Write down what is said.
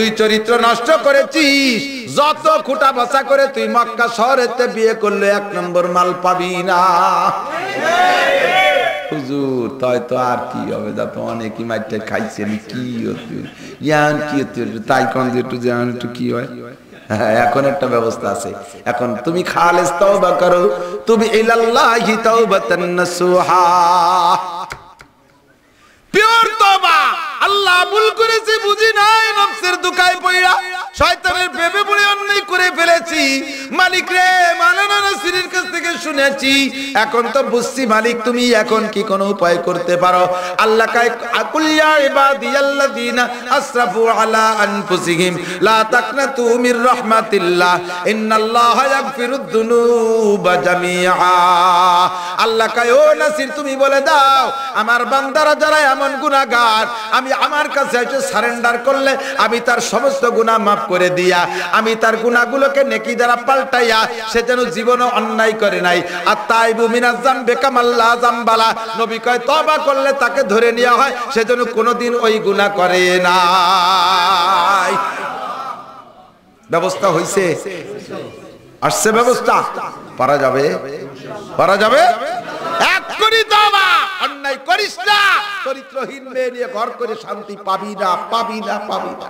তুই চরিত্র নষ্ট করেছিস যত খুঁটা বাসা করে তুই মক্কা শহরেতে বিয়ে করলে এক নম্বর মাল পাবি না হ্যাঁ, এখন একটা ব্যবস্থা আছে এখন তুমি করো তুমি আল্লাহ বুঝি শয়তানের ভেবে বলে অন্যায় করে ফেলেছি মালিক রে মালানা নাসিরের কাছ থেকে শুনেছি এখন তো বুঝছি মালিক তুমি এখন কি কোনো উপায় করতে পারো আল্লাহ কায় আকুলিয়া ইবাদি আল্লাযিনা আসরাফু আলা আনফুসিহিম লা তাকনাতু মির রাহমাতিল্লাহ ইন্নাল্লাহা ইয়াগফিরুদ দুনুবা জামিআ আল্লাহ কয় ও নাসির তুমি বলে দাও আমার বান্দারা যারা এমন গুনাহগার আমি আমার কাছে এসে সারেন্ডার করলে আমি তার সমস্ত গুনাহ maaf করে দিয়া আমি তার গুনাহগুলোকে নেকি দ্বারা পাল্টাইয়া সে যেন জীবনে অন্যায় করে নাই আর তাই বুমিনা জাম্বে কামাল্লা জামবালা নবী কয় তওবা করলে তাকে ধরে নেওয়া হয় সে যেন কোনোদিন ওই গুনাহ করে নাই ব্যবস্থা হইছে আসছে ব্যবস্থা পারা যাবে করা যাবে এক করি দাবা অন্যায় করিস না চরিত্রহীন মেয়ে নিয়ে ঘর করে শান্তি পাবি না পাবি না পাবি না